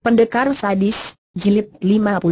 Pendekar Sadis, Jilid 52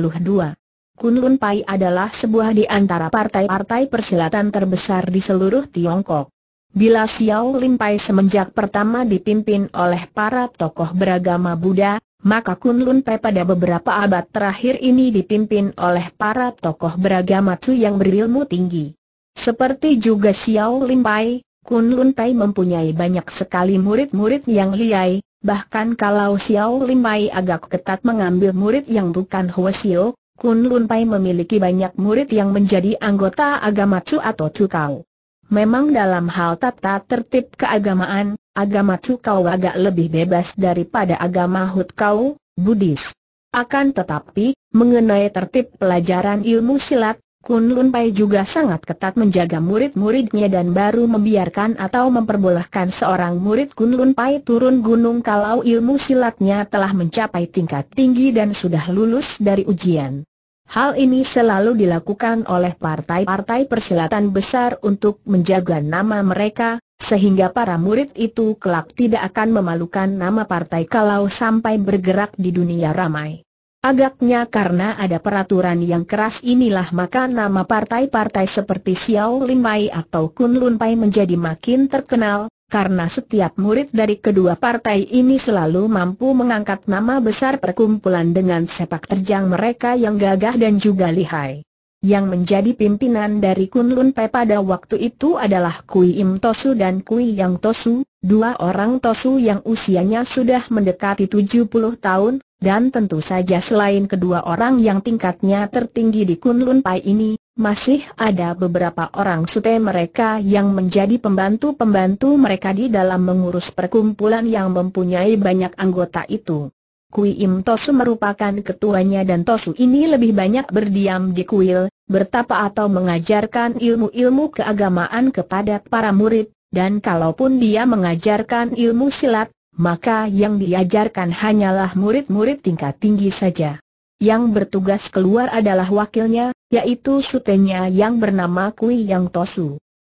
Kunlun Pai adalah sebuah di antara partai-partai persilatan terbesar di seluruh Tiongkok. Bila Xiao Lin Pai semenjak pertama dipimpin oleh para tokoh beragama Buddha, maka Kunlun Pai pada beberapa abad terakhir ini dipimpin oleh para tokoh beragama Tzu yang berilmu tinggi. Seperti juga Xiao Lin Pai, Kunlun Pai mempunyai banyak sekali murid-murid yang liai, Bahkan kalau Xiao Pai agak ketat mengambil murid yang bukan Xiu, Kun Lun Pai memiliki banyak murid yang menjadi anggota agama Chu atau Chu Kau. Memang dalam hal tata tertib keagamaan, agama Chu Kau agak lebih bebas daripada agama Hut Kau, Buddhis. Akan tetapi, mengenai tertib pelajaran ilmu silat, Kun Lun Pai juga sangat ketat menjaga murid-muridnya dan baru membiarkan atau memperbolehkan seorang murid Kun Lun Pai turun gunung kalau ilmu silatnya telah mencapai tingkat tinggi dan sudah lulus dari ujian. Hal ini selalu dilakukan oleh partai-partai persilatan besar untuk menjaga nama mereka, sehingga para murid itu kelak tidak akan memalukan nama partai kalau sampai bergerak di dunia ramai. Agaknya karena ada peraturan yang keras inilah maka nama partai-partai seperti Xiao Lin Pai atau Kun Lun Pai menjadi makin terkenal, karena setiap murid dari kedua partai ini selalu mampu mengangkat nama besar perkumpulan dengan sepak terjang mereka yang gagah dan juga lihai. Yang menjadi pimpinan dari Lun Pai pada waktu itu adalah Kui Im Tosu dan Kui Yang Tosu, dua orang Tosu yang usianya sudah mendekati 70 tahun, dan tentu saja selain kedua orang yang tingkatnya tertinggi di Kunlun Pai ini, masih ada beberapa orang sute mereka yang menjadi pembantu-pembantu mereka di dalam mengurus perkumpulan yang mempunyai banyak anggota itu. Kui Im Tosu merupakan ketuanya dan Tosu ini lebih banyak berdiam di kuil, bertapa atau mengajarkan ilmu-ilmu keagamaan kepada para murid, dan kalaupun dia mengajarkan ilmu silat, maka yang diajarkan hanyalah murid-murid tingkat tinggi saja. Yang bertugas keluar adalah wakilnya, yaitu sutenya yang bernama Kui Yang Tosu.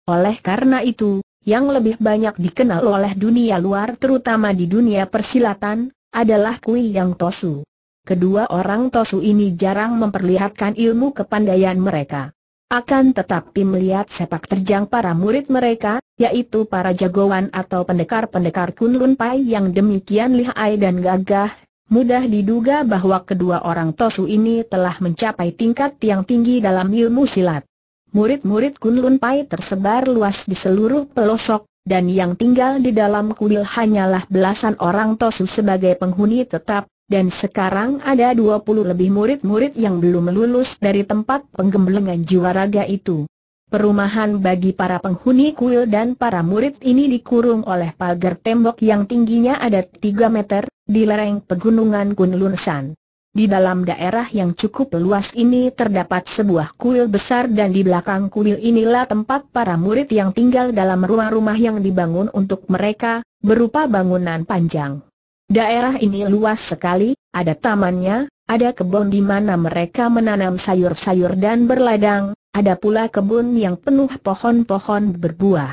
Oleh karena itu, yang lebih banyak dikenal oleh dunia luar terutama di dunia persilatan, adalah Kui Yang Tosu. Kedua orang Tosu ini jarang memperlihatkan ilmu kepandaian mereka. Akan tetapi melihat sepak terjang para murid mereka, yaitu para jagoan atau pendekar-pendekar Kunlun Pai yang demikian lihai dan gagah, mudah diduga bahwa kedua orang Tosu ini telah mencapai tingkat yang tinggi dalam ilmu silat. Murid-murid Kunlun Pai tersebar luas di seluruh pelosok, dan yang tinggal di dalam kuil hanyalah belasan orang Tosu sebagai penghuni tetap, dan sekarang ada 20 lebih murid-murid yang belum lulus dari tempat penggemblengan juaraga itu. Perumahan bagi para penghuni kuil dan para murid ini dikurung oleh pagar tembok yang tingginya ada 3 meter, di lereng pegunungan Kunlunsan. Di dalam daerah yang cukup luas ini terdapat sebuah kuil besar dan di belakang kuil inilah tempat para murid yang tinggal dalam rumah-rumah yang dibangun untuk mereka, berupa bangunan panjang. Daerah ini luas sekali, ada tamannya, ada kebun di mana mereka menanam sayur-sayur dan berladang, ada pula kebun yang penuh pohon-pohon berbuah.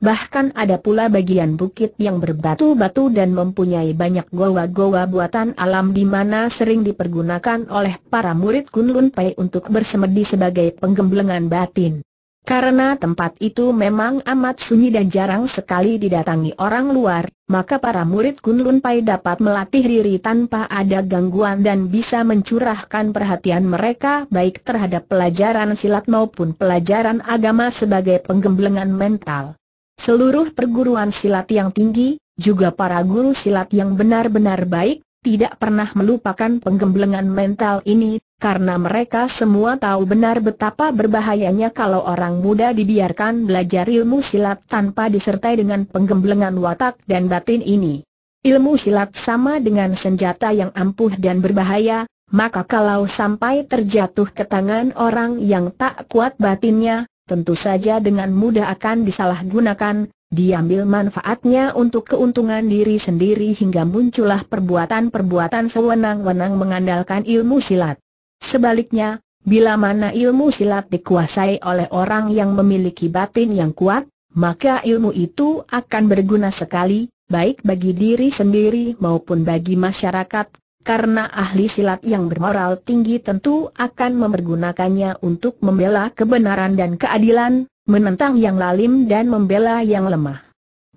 Bahkan ada pula bagian bukit yang berbatu-batu dan mempunyai banyak goa-goa buatan alam di mana sering dipergunakan oleh para murid Kunlun Pai untuk bersemedi sebagai penggemblengan batin. Karena tempat itu memang amat sunyi dan jarang sekali didatangi orang luar, maka para murid Kun Lun Pai dapat melatih diri tanpa ada gangguan dan bisa mencurahkan perhatian mereka baik terhadap pelajaran silat maupun pelajaran agama sebagai penggemblengan mental. Seluruh perguruan silat yang tinggi, juga para guru silat yang benar-benar baik, tidak pernah melupakan penggemblengan mental ini, karena mereka semua tahu benar betapa berbahayanya kalau orang muda dibiarkan belajar ilmu silat tanpa disertai dengan penggemblengan watak dan batin ini. Ilmu silat sama dengan senjata yang ampuh dan berbahaya, maka kalau sampai terjatuh ke tangan orang yang tak kuat batinnya, tentu saja dengan mudah akan disalahgunakan, diambil manfaatnya untuk keuntungan diri sendiri hingga muncullah perbuatan-perbuatan sewenang-wenang mengandalkan ilmu silat. Sebaliknya, bila mana ilmu silat dikuasai oleh orang yang memiliki batin yang kuat, maka ilmu itu akan berguna sekali, baik bagi diri sendiri maupun bagi masyarakat, karena ahli silat yang bermoral tinggi tentu akan mempergunakannya untuk membela kebenaran dan keadilan, menentang yang lalim dan membela yang lemah.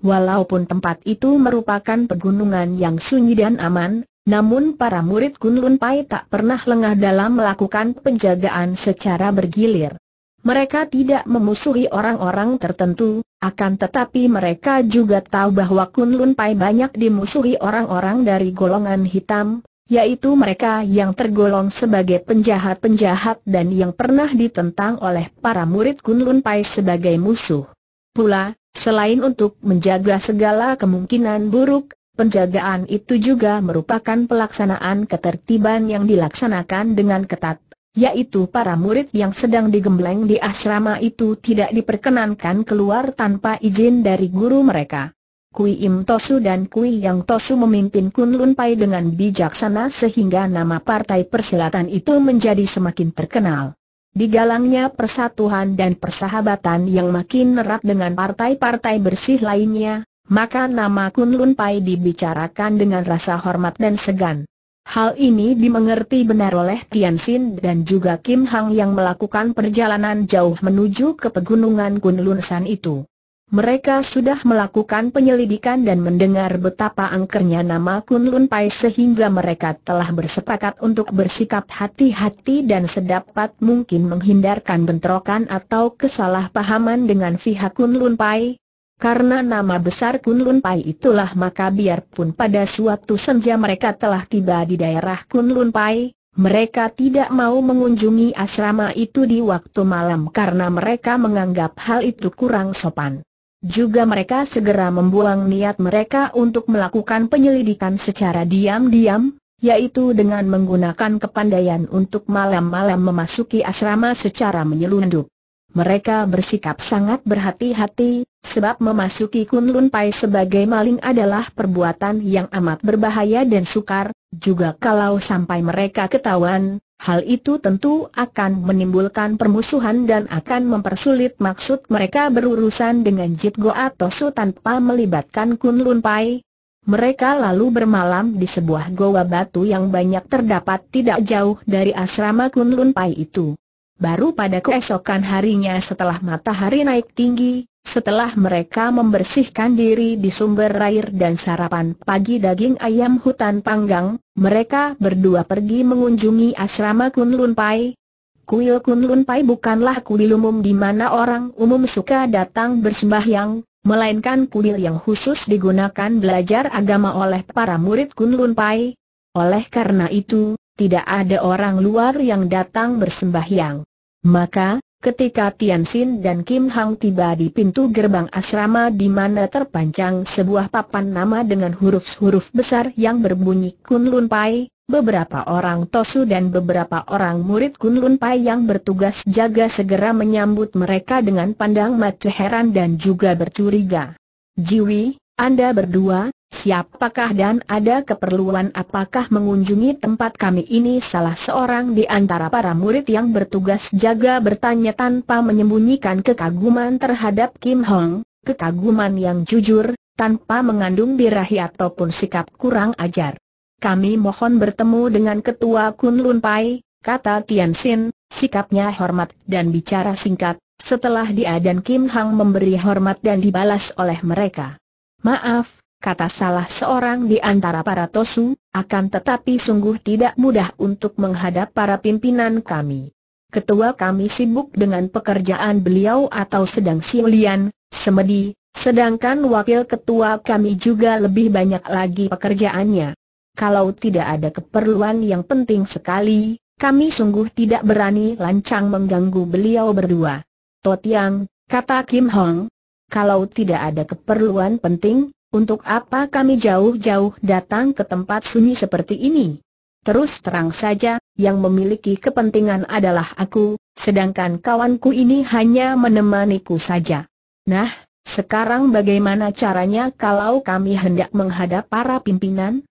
Walaupun tempat itu merupakan pegunungan yang sunyi dan aman, namun para murid Kunlun Pai tak pernah lengah dalam melakukan penjagaan secara bergilir. Mereka tidak memusuhi orang-orang tertentu, akan tetapi mereka juga tahu bahwa Kunlun Pai banyak dimusuhi orang-orang dari golongan hitam, yaitu mereka yang tergolong sebagai penjahat-penjahat dan yang pernah ditentang oleh para murid Kunlun Pai sebagai musuh. Pula, selain untuk menjaga segala kemungkinan buruk, Penjagaan itu juga merupakan pelaksanaan ketertiban yang dilaksanakan dengan ketat, yaitu para murid yang sedang digembleng di asrama itu tidak diperkenankan keluar tanpa izin dari guru mereka. Kui Im Tosu dan Kui Yang Tosu memimpin Kun Lun Pai dengan bijaksana sehingga nama Partai Persilatan itu menjadi semakin terkenal. Digalangnya persatuan dan persahabatan yang makin erat dengan partai-partai bersih lainnya, maka nama Kunlun Pai dibicarakan dengan rasa hormat dan segan. Hal ini dimengerti benar oleh Tian Xin dan juga Kim Hang yang melakukan perjalanan jauh menuju ke pegunungan Kunlun San itu. Mereka sudah melakukan penyelidikan dan mendengar betapa angkernya nama Kunlun Pai sehingga mereka telah bersepakat untuk bersikap hati-hati dan sedapat mungkin menghindarkan bentrokan atau kesalahpahaman dengan pihak Kunlun Pai, karena nama besar Kunlun Pai itulah maka biarpun pada suatu senja mereka telah tiba di daerah Kunlun Pai, mereka tidak mau mengunjungi asrama itu di waktu malam karena mereka menganggap hal itu kurang sopan. Juga mereka segera membuang niat mereka untuk melakukan penyelidikan secara diam-diam, yaitu dengan menggunakan kepandaian untuk malam-malam memasuki asrama secara menyelundup. Mereka bersikap sangat berhati-hati, sebab memasuki Kunlun Pai sebagai maling adalah perbuatan yang amat berbahaya dan sukar, juga kalau sampai mereka ketahuan, hal itu tentu akan menimbulkan permusuhan dan akan mempersulit maksud mereka berurusan dengan Jit Go atau Su tanpa melibatkan Kunlun Pai, mereka lalu bermalam di sebuah goa batu yang banyak terdapat tidak jauh dari asrama Kunlun Pai itu. Baru pada keesokan harinya setelah matahari naik tinggi, setelah mereka membersihkan diri di sumber air dan sarapan pagi daging ayam hutan panggang, mereka berdua pergi mengunjungi asrama Kunlun Pai. Kuil Kunlun Pai bukanlah kuil umum di mana orang umum suka datang bersembahyang, melainkan kuil yang khusus digunakan belajar agama oleh para murid Kunlun Pai. Oleh karena itu, tidak ada orang luar yang datang bersembahyang. Maka, ketika Tian Xin dan Kim Hang tiba di pintu gerbang asrama di mana terpancang sebuah papan nama dengan huruf-huruf besar yang berbunyi Kun Lun Pai, beberapa orang Tosu dan beberapa orang murid Kun Lun Pai yang bertugas jaga segera menyambut mereka dengan pandang mata heran dan juga bercuriga. Jiwi, Anda berdua, Siapakah dan ada keperluan apakah mengunjungi tempat kami ini salah seorang di antara para murid yang bertugas jaga bertanya tanpa menyembunyikan kekaguman terhadap Kim Hong, kekaguman yang jujur, tanpa mengandung birahi ataupun sikap kurang ajar. Kami mohon bertemu dengan Ketua Kun Lun Pai, kata Tian Xin. sikapnya hormat dan bicara singkat, setelah dia dan Kim Hong memberi hormat dan dibalas oleh mereka. Maaf, kata salah seorang di antara para Tosu, akan tetapi sungguh tidak mudah untuk menghadap para pimpinan kami. Ketua kami sibuk dengan pekerjaan beliau atau sedang siulian, semedi, sedangkan wakil ketua kami juga lebih banyak lagi pekerjaannya. Kalau tidak ada keperluan yang penting sekali, kami sungguh tidak berani lancang mengganggu beliau berdua. Totiang, kata Kim Hong, kalau tidak ada keperluan penting, untuk apa kami jauh-jauh datang ke tempat sunyi seperti ini? Terus terang saja, yang memiliki kepentingan adalah aku, sedangkan kawanku ini hanya menemaniku saja. Nah, sekarang bagaimana caranya kalau kami hendak menghadap para pimpinan?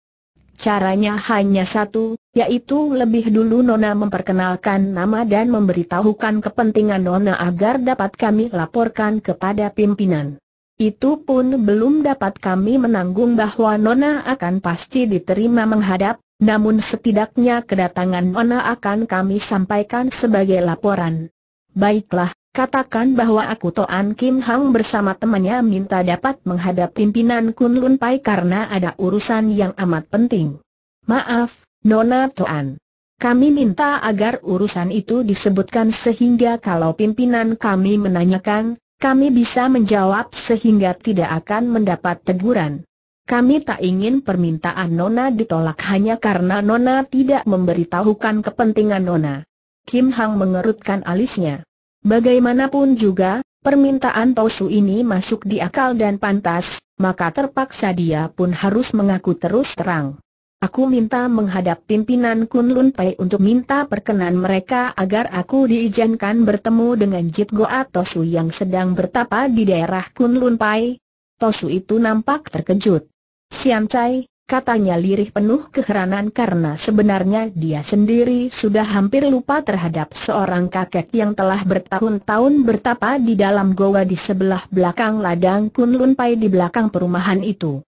Caranya hanya satu, yaitu lebih dulu Nona memperkenalkan nama dan memberitahukan kepentingan Nona agar dapat kami laporkan kepada pimpinan. Itu pun belum dapat kami menanggung bahwa Nona akan pasti diterima menghadap, namun setidaknya kedatangan Nona akan kami sampaikan sebagai laporan. Baiklah, katakan bahwa aku Toan Kim Hang bersama temannya minta dapat menghadap pimpinan Kun Lun Pai karena ada urusan yang amat penting. Maaf, Nona Toan. Kami minta agar urusan itu disebutkan sehingga kalau pimpinan kami menanyakan, kami bisa menjawab sehingga tidak akan mendapat teguran. Kami tak ingin permintaan Nona ditolak hanya karena Nona tidak memberitahukan kepentingan Nona. Kim Hang mengerutkan alisnya. Bagaimanapun juga, permintaan Tosu ini masuk di akal dan pantas, maka terpaksa dia pun harus mengaku terus terang. Aku minta menghadap pimpinan Kunlun Pai untuk minta perkenan mereka agar aku diizinkan bertemu dengan Jit Goa Tosu yang sedang bertapa di daerah Kunlun Pai. Tosu itu nampak terkejut. Sian Chai, katanya lirih penuh keheranan karena sebenarnya dia sendiri sudah hampir lupa terhadap seorang kakek yang telah bertahun-tahun bertapa di dalam goa di sebelah belakang ladang Kunlun Pai di belakang perumahan itu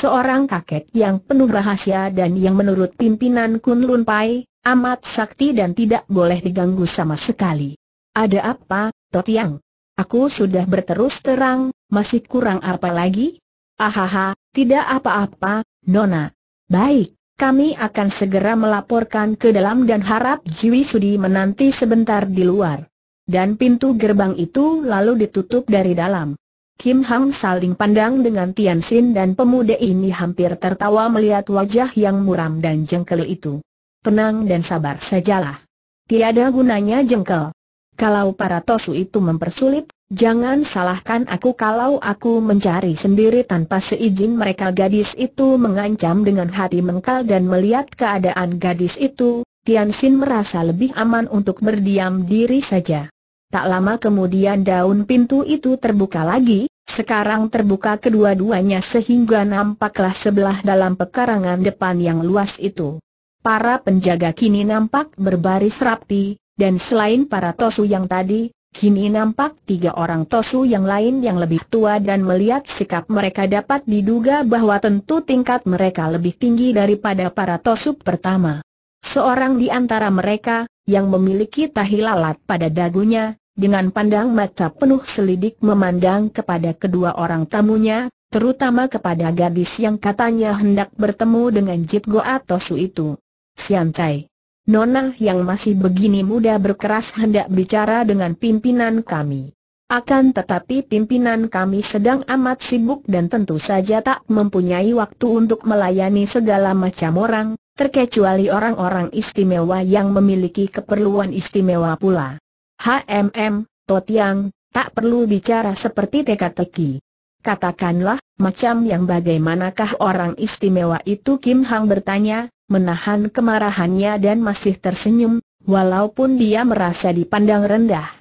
seorang kakek yang penuh rahasia dan yang menurut pimpinan Kun Lun Pai, amat sakti dan tidak boleh diganggu sama sekali. Ada apa, Yang? Aku sudah berterus terang, masih kurang apa lagi? Ahaha, tidak apa-apa, Nona. Baik, kami akan segera melaporkan ke dalam dan harap Jiwi Sudi menanti sebentar di luar. Dan pintu gerbang itu lalu ditutup dari dalam. Kim Hang saling pandang dengan Tian Sin dan pemuda ini hampir tertawa melihat wajah yang muram dan jengkel itu. Tenang dan sabar sajalah. Tiada gunanya jengkel. Kalau para tosu itu mempersulit, jangan salahkan aku kalau aku mencari sendiri tanpa seizin mereka gadis itu mengancam dengan hati mengkal dan melihat keadaan gadis itu, Tian Sin merasa lebih aman untuk berdiam diri saja. Tak lama kemudian daun pintu itu terbuka lagi, sekarang terbuka kedua-duanya sehingga nampaklah sebelah dalam pekarangan depan yang luas itu. Para penjaga kini nampak berbaris rapi, dan selain para tosu yang tadi, kini nampak tiga orang tosu yang lain yang lebih tua dan melihat sikap mereka dapat diduga bahwa tentu tingkat mereka lebih tinggi daripada para tosu pertama. Seorang di antara mereka, yang memiliki tahilalat pada dagunya, dengan pandang mata penuh selidik memandang kepada kedua orang tamunya, terutama kepada gadis yang katanya hendak bertemu dengan Jip Go Atosu itu. Sian Cai, Nona yang masih begini muda berkeras hendak bicara dengan pimpinan kami. Akan tetapi pimpinan kami sedang amat sibuk dan tentu saja tak mempunyai waktu untuk melayani segala macam orang, terkecuali orang-orang istimewa yang memiliki keperluan istimewa pula. HMM, Totiang, tak perlu bicara seperti teka-teki. Katakanlah, macam yang bagaimanakah orang istimewa itu Kim Hang bertanya, menahan kemarahannya dan masih tersenyum, walaupun dia merasa dipandang rendah.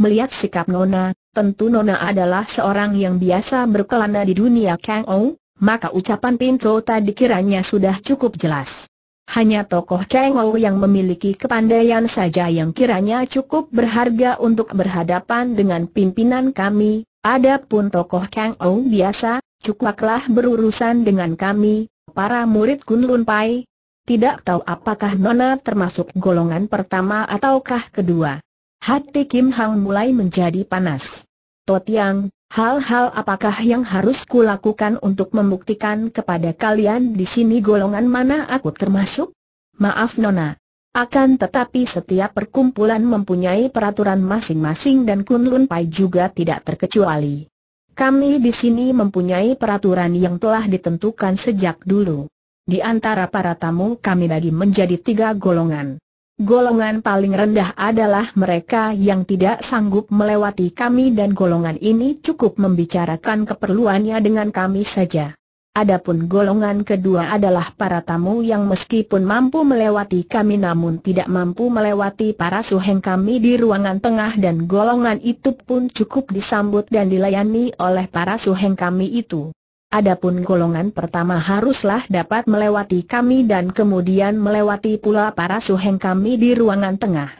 Melihat sikap Nona, tentu Nona adalah seorang yang biasa berkelana di dunia Kang Ou, maka ucapan Pinto tadi kiranya sudah cukup jelas. Hanya tokoh Ou yang memiliki kepandaian saja yang kiranya cukup berharga untuk berhadapan dengan pimpinan kami, adapun tokoh Ou biasa, cukuplah berurusan dengan kami, para murid Kunlun Pai. Tidak tahu apakah Nona termasuk golongan pertama ataukah kedua. Hati Kim Hang mulai menjadi panas. Totiang, Hal-hal apakah yang harus kulakukan untuk membuktikan kepada kalian di sini golongan mana aku termasuk? Maaf Nona. Akan tetapi setiap perkumpulan mempunyai peraturan masing-masing dan Kunlun Pai juga tidak terkecuali. Kami di sini mempunyai peraturan yang telah ditentukan sejak dulu. Di antara para tamu kami bagi menjadi tiga golongan. Golongan paling rendah adalah mereka yang tidak sanggup melewati kami dan golongan ini cukup membicarakan keperluannya dengan kami saja. Adapun golongan kedua adalah para tamu yang meskipun mampu melewati kami namun tidak mampu melewati para suheng kami di ruangan tengah dan golongan itu pun cukup disambut dan dilayani oleh para suheng kami itu. Adapun golongan pertama haruslah dapat melewati kami dan kemudian melewati pula para suheng kami di ruangan tengah.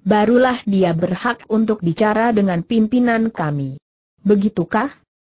Barulah dia berhak untuk bicara dengan pimpinan kami. Begitukah?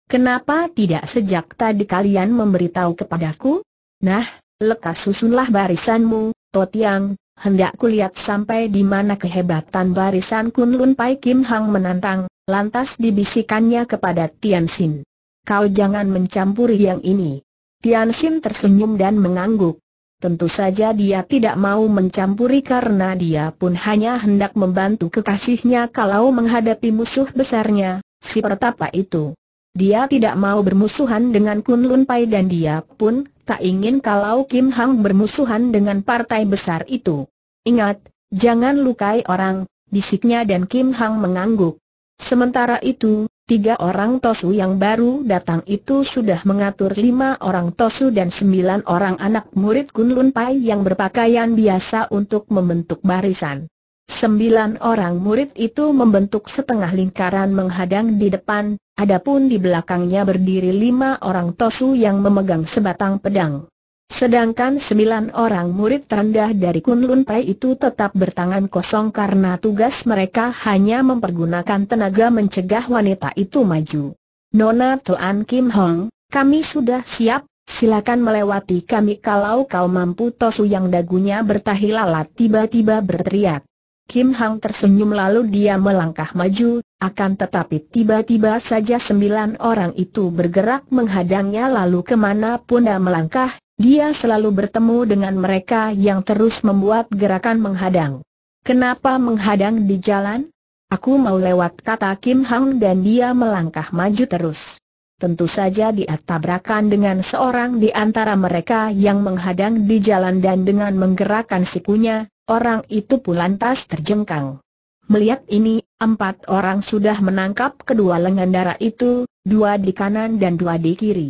Kenapa tidak sejak tadi kalian memberitahu kepadaku? Nah, lekas susunlah barisanmu, Totiang, hendak kulihat sampai di mana kehebatan barisan Kunlun Pai Kim Hang menantang, lantas dibisikannya kepada Tian Xin. Kau jangan mencampuri yang ini. Tian Xin tersenyum dan mengangguk. Tentu saja dia tidak mau mencampuri karena dia pun hanya hendak membantu kekasihnya kalau menghadapi musuh besarnya, si pertapa itu. Dia tidak mau bermusuhan dengan Kun Lun Pai dan dia pun tak ingin kalau Kim Hang bermusuhan dengan partai besar itu. Ingat, jangan lukai orang, bisiknya dan Kim Hang mengangguk. Sementara itu, Tiga orang Tosu yang baru datang itu sudah mengatur lima orang Tosu dan sembilan orang anak murid Kunlun Pai yang berpakaian biasa untuk membentuk barisan. Sembilan orang murid itu membentuk setengah lingkaran menghadang di depan, adapun di belakangnya berdiri lima orang Tosu yang memegang sebatang pedang. Sedangkan sembilan orang murid terendah dari Kunlun Pai itu tetap bertangan kosong karena tugas mereka hanya mempergunakan tenaga mencegah wanita itu maju. Nona Tuan Kim Hong, kami sudah siap, silakan melewati kami kalau kau mampu Tosu yang dagunya bertahi lalat tiba-tiba berteriak. Kim Hong tersenyum lalu dia melangkah maju, akan tetapi tiba-tiba saja sembilan orang itu bergerak menghadangnya lalu kemana pun dia melangkah, dia selalu bertemu dengan mereka yang terus membuat gerakan menghadang. Kenapa menghadang di jalan? Aku mau lewat kata Kim Hang dan dia melangkah maju terus. Tentu saja dia tabrakan dengan seorang di antara mereka yang menghadang di jalan dan dengan menggerakkan sikunya, orang itu pun lantas terjengkang. Melihat ini, empat orang sudah menangkap kedua lengan darah itu, dua di kanan dan dua di kiri.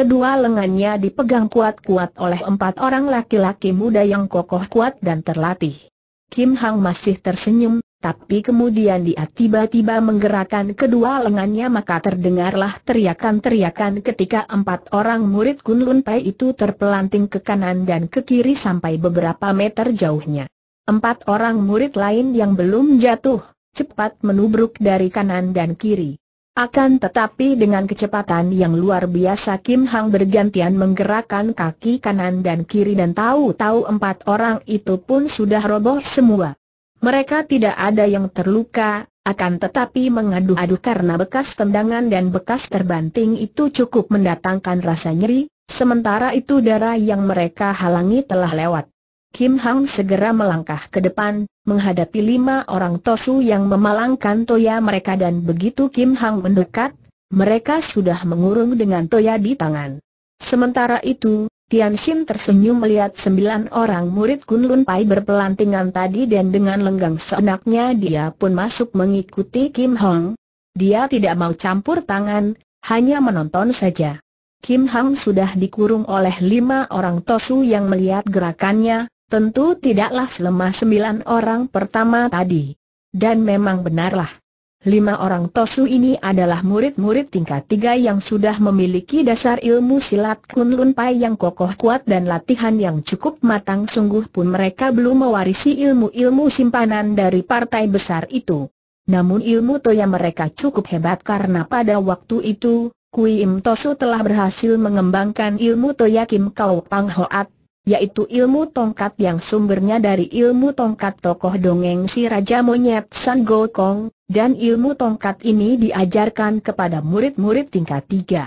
Kedua lengannya dipegang kuat-kuat oleh empat orang laki-laki muda yang kokoh kuat dan terlatih. Kim Hang masih tersenyum, tapi kemudian dia tiba-tiba menggerakkan kedua lengannya maka terdengarlah teriakan-teriakan ketika empat orang murid Lun Tai itu terpelanting ke kanan dan ke kiri sampai beberapa meter jauhnya. Empat orang murid lain yang belum jatuh, cepat menubruk dari kanan dan kiri. Akan tetapi dengan kecepatan yang luar biasa Kim Hang bergantian menggerakkan kaki kanan dan kiri dan tahu-tahu empat orang itu pun sudah roboh semua. Mereka tidak ada yang terluka, akan tetapi mengadu-adu karena bekas tendangan dan bekas terbanting itu cukup mendatangkan rasa nyeri, sementara itu darah yang mereka halangi telah lewat. Kim Hang segera melangkah ke depan, menghadapi lima orang Tosu yang memalangkan toya mereka dan begitu Kim Hang mendekat, mereka sudah mengurung dengan toya di tangan. Sementara itu, Tian Xin tersenyum melihat sembilan orang murid Kun Lun Pai berpelantingan tadi dan dengan lenggang seenaknya dia pun masuk mengikuti Kim Hong. Dia tidak mau campur tangan, hanya menonton saja. Kim Hang sudah dikurung oleh lima orang Tosu yang melihat gerakannya, Tentu tidaklah selemah sembilan orang pertama tadi. Dan memang benarlah. Lima orang Tosu ini adalah murid-murid tingkat tiga yang sudah memiliki dasar ilmu silat Kunlun Pai yang kokoh kuat dan latihan yang cukup matang sungguh pun mereka belum mewarisi ilmu-ilmu simpanan dari partai besar itu. Namun ilmu toya mereka cukup hebat karena pada waktu itu, Kui Im Tosu telah berhasil mengembangkan ilmu toya Kim Kau Pang Hoat yaitu ilmu tongkat yang sumbernya dari ilmu tongkat tokoh dongeng si Raja Monyet San Gokong, dan ilmu tongkat ini diajarkan kepada murid-murid tingkat tiga.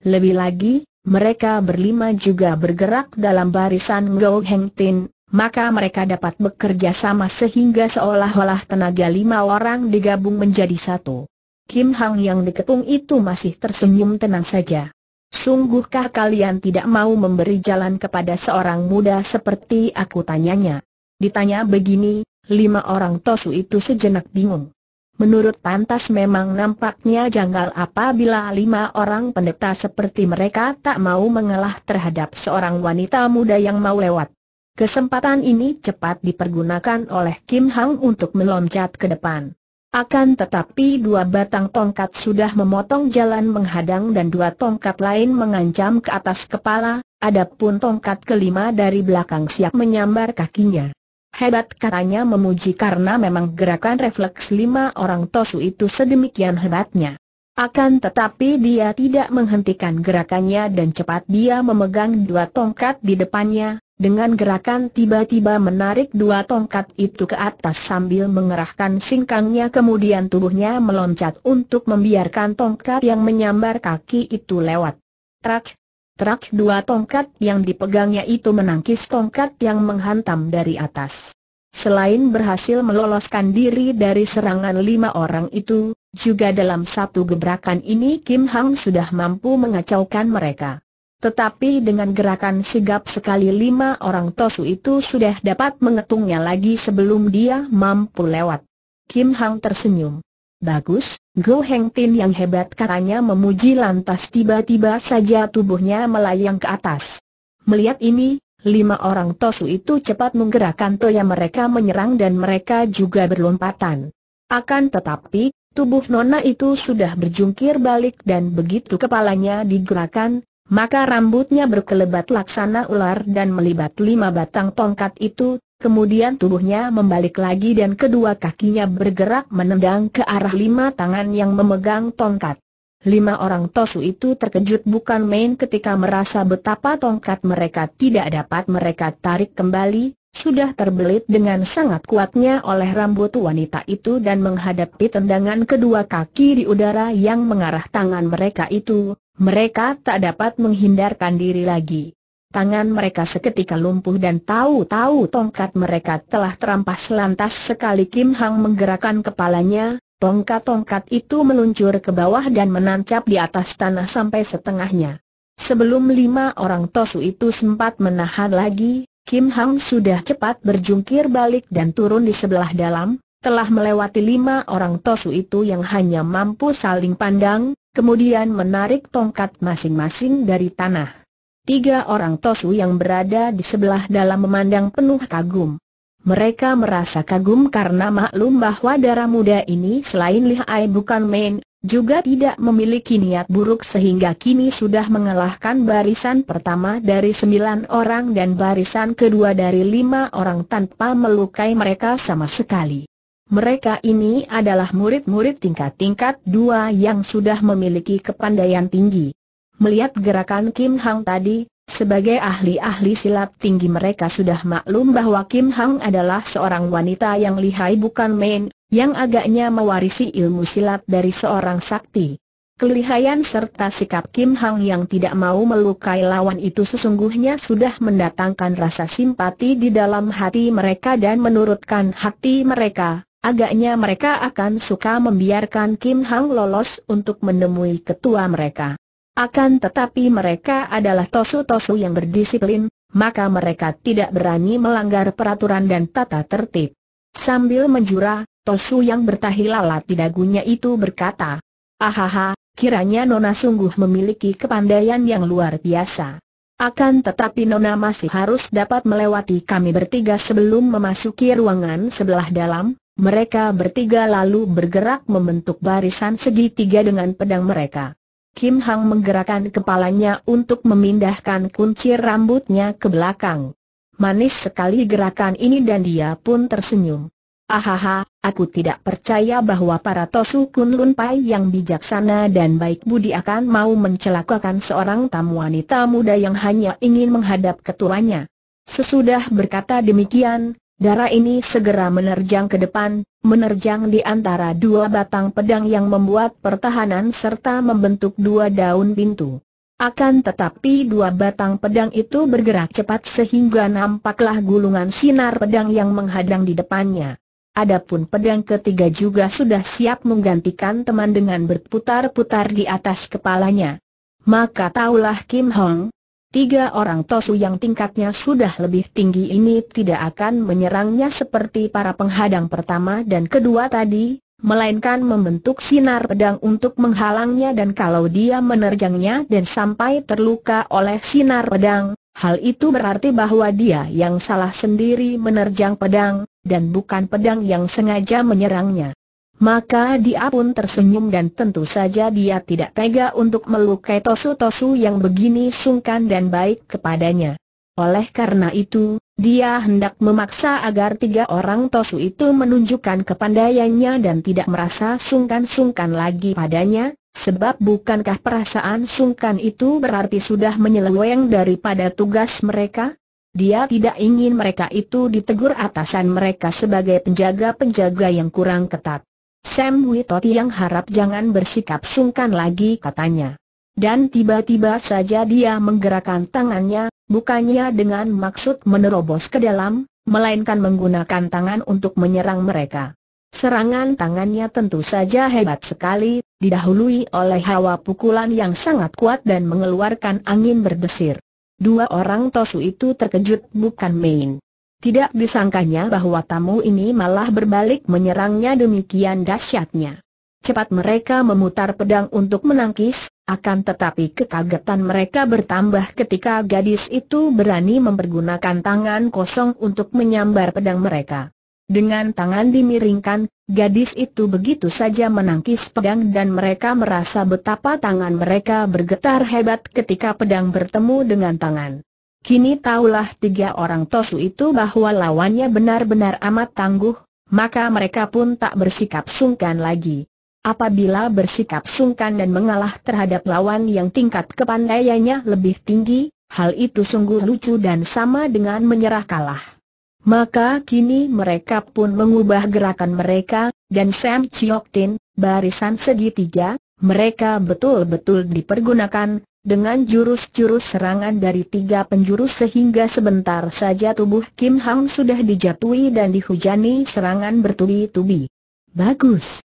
Lebih lagi, mereka berlima juga bergerak dalam barisan Ngo Heng Tin, maka mereka dapat bekerja sama sehingga seolah-olah tenaga lima orang digabung menjadi satu. Kim Hang yang dikepung itu masih tersenyum tenang saja. Sungguhkah kalian tidak mau memberi jalan kepada seorang muda seperti aku tanyanya? Ditanya begini, lima orang tosu itu sejenak bingung. Menurut pantas memang nampaknya janggal apabila lima orang pendeta seperti mereka tak mau mengalah terhadap seorang wanita muda yang mau lewat. Kesempatan ini cepat dipergunakan oleh Kim Hang untuk meloncat ke depan. Akan tetapi dua batang tongkat sudah memotong jalan menghadang dan dua tongkat lain mengancam ke atas kepala, adapun tongkat kelima dari belakang siap menyambar kakinya. Hebat katanya memuji karena memang gerakan refleks lima orang tosu itu sedemikian hebatnya. Akan tetapi dia tidak menghentikan gerakannya dan cepat dia memegang dua tongkat di depannya, dengan gerakan tiba-tiba menarik dua tongkat itu ke atas sambil mengerahkan singkangnya kemudian tubuhnya meloncat untuk membiarkan tongkat yang menyambar kaki itu lewat. Trak, trak dua tongkat yang dipegangnya itu menangkis tongkat yang menghantam dari atas. Selain berhasil meloloskan diri dari serangan lima orang itu, juga dalam satu gebrakan ini Kim Hang sudah mampu mengacaukan mereka. Tetapi dengan gerakan sigap sekali lima orang tosu itu sudah dapat mengetungnya lagi sebelum dia mampu lewat. Kim Hang tersenyum. Bagus, Go Heng Tin yang hebat katanya memuji lantas tiba-tiba saja tubuhnya melayang ke atas. Melihat ini, lima orang tosu itu cepat menggerakkan toya mereka menyerang dan mereka juga berlompatan. Akan tetapi, tubuh Nona itu sudah berjungkir balik dan begitu kepalanya digerakkan, maka rambutnya berkelebat laksana ular dan melibat lima batang tongkat itu, kemudian tubuhnya membalik lagi dan kedua kakinya bergerak menendang ke arah lima tangan yang memegang tongkat. Lima orang tosu itu terkejut bukan main ketika merasa betapa tongkat mereka tidak dapat mereka tarik kembali, sudah terbelit dengan sangat kuatnya oleh rambut wanita itu dan menghadapi tendangan kedua kaki di udara yang mengarah tangan mereka itu, mereka tak dapat menghindarkan diri lagi. Tangan mereka seketika lumpuh dan tahu-tahu tongkat mereka telah terampas lantas sekali Kim Hang menggerakkan kepalanya, tongkat-tongkat itu meluncur ke bawah dan menancap di atas tanah sampai setengahnya. Sebelum lima orang tosu itu sempat menahan lagi, Kim Hang sudah cepat berjungkir balik dan turun di sebelah dalam, telah melewati lima orang tosu itu yang hanya mampu saling pandang, kemudian menarik tongkat masing-masing dari tanah. Tiga orang Tosu yang berada di sebelah dalam memandang penuh kagum. Mereka merasa kagum karena maklum bahwa darah muda ini selain lihai bukan main, juga tidak memiliki niat buruk sehingga kini sudah mengalahkan barisan pertama dari sembilan orang dan barisan kedua dari lima orang tanpa melukai mereka sama sekali. Mereka ini adalah murid-murid tingkat-tingkat dua yang sudah memiliki kepandaian tinggi. Melihat gerakan Kim Hang tadi, sebagai ahli-ahli silat tinggi mereka sudah maklum bahwa Kim Hang adalah seorang wanita yang lihai bukan main, yang agaknya mewarisi ilmu silat dari seorang sakti. Kelihaian serta sikap Kim Hang yang tidak mau melukai lawan itu sesungguhnya sudah mendatangkan rasa simpati di dalam hati mereka dan menurutkan hati mereka, Agaknya mereka akan suka membiarkan Kim Hang lolos untuk menemui ketua mereka. Akan tetapi mereka adalah tosu-tosu yang berdisiplin, maka mereka tidak berani melanggar peraturan dan tata tertib. Sambil menjura, tosu yang bertahi lalat di dagunya itu berkata, Ahaha, kiranya Nona sungguh memiliki kepandaian yang luar biasa. Akan tetapi Nona masih harus dapat melewati kami bertiga sebelum memasuki ruangan sebelah dalam, mereka bertiga lalu bergerak membentuk barisan segitiga dengan pedang mereka. Kim Hang menggerakkan kepalanya untuk memindahkan kunci rambutnya ke belakang. Manis sekali gerakan ini dan dia pun tersenyum. Ahaha, aku tidak percaya bahwa para Tosu Kun Lun Pai yang bijaksana dan baik budi akan mau mencelakakan seorang tamu wanita muda yang hanya ingin menghadap ketuanya. Sesudah berkata demikian, Darah ini segera menerjang ke depan, menerjang di antara dua batang pedang yang membuat pertahanan serta membentuk dua daun pintu. Akan tetapi dua batang pedang itu bergerak cepat sehingga nampaklah gulungan sinar pedang yang menghadang di depannya. Adapun pedang ketiga juga sudah siap menggantikan teman dengan berputar-putar di atas kepalanya. Maka taulah Kim Hong, Tiga orang tosu yang tingkatnya sudah lebih tinggi ini tidak akan menyerangnya seperti para penghadang pertama dan kedua tadi, melainkan membentuk sinar pedang untuk menghalangnya dan kalau dia menerjangnya dan sampai terluka oleh sinar pedang, hal itu berarti bahwa dia yang salah sendiri menerjang pedang, dan bukan pedang yang sengaja menyerangnya. Maka dia pun tersenyum dan tentu saja dia tidak tega untuk melukai Tosu-Tosu yang begini sungkan dan baik kepadanya. Oleh karena itu, dia hendak memaksa agar tiga orang Tosu itu menunjukkan kepandaiannya dan tidak merasa sungkan-sungkan lagi padanya, sebab bukankah perasaan sungkan itu berarti sudah menyeleweng daripada tugas mereka? Dia tidak ingin mereka itu ditegur atasan mereka sebagai penjaga-penjaga yang kurang ketat. Sam Witot yang harap jangan bersikap sungkan lagi katanya. Dan tiba-tiba saja dia menggerakkan tangannya, bukannya dengan maksud menerobos ke dalam, melainkan menggunakan tangan untuk menyerang mereka. Serangan tangannya tentu saja hebat sekali, didahului oleh hawa pukulan yang sangat kuat dan mengeluarkan angin berdesir. Dua orang Tosu itu terkejut bukan main. Tidak disangkanya bahwa tamu ini malah berbalik menyerangnya demikian dahsyatnya. Cepat mereka memutar pedang untuk menangkis, akan tetapi kekagetan mereka bertambah ketika gadis itu berani mempergunakan tangan kosong untuk menyambar pedang mereka. Dengan tangan dimiringkan, gadis itu begitu saja menangkis pedang dan mereka merasa betapa tangan mereka bergetar hebat ketika pedang bertemu dengan tangan. Kini taulah tiga orang Tosu itu bahwa lawannya benar-benar amat tangguh, maka mereka pun tak bersikap sungkan lagi. Apabila bersikap sungkan dan mengalah terhadap lawan yang tingkat kepandaiannya lebih tinggi, hal itu sungguh lucu dan sama dengan menyerah kalah. Maka kini mereka pun mengubah gerakan mereka, dan Sam Chiok Tin, barisan segitiga, mereka betul-betul dipergunakan, dengan jurus-jurus serangan dari tiga penjuru sehingga sebentar saja tubuh Kim Hang sudah dijatuhi dan dihujani serangan bertubi-tubi. Bagus.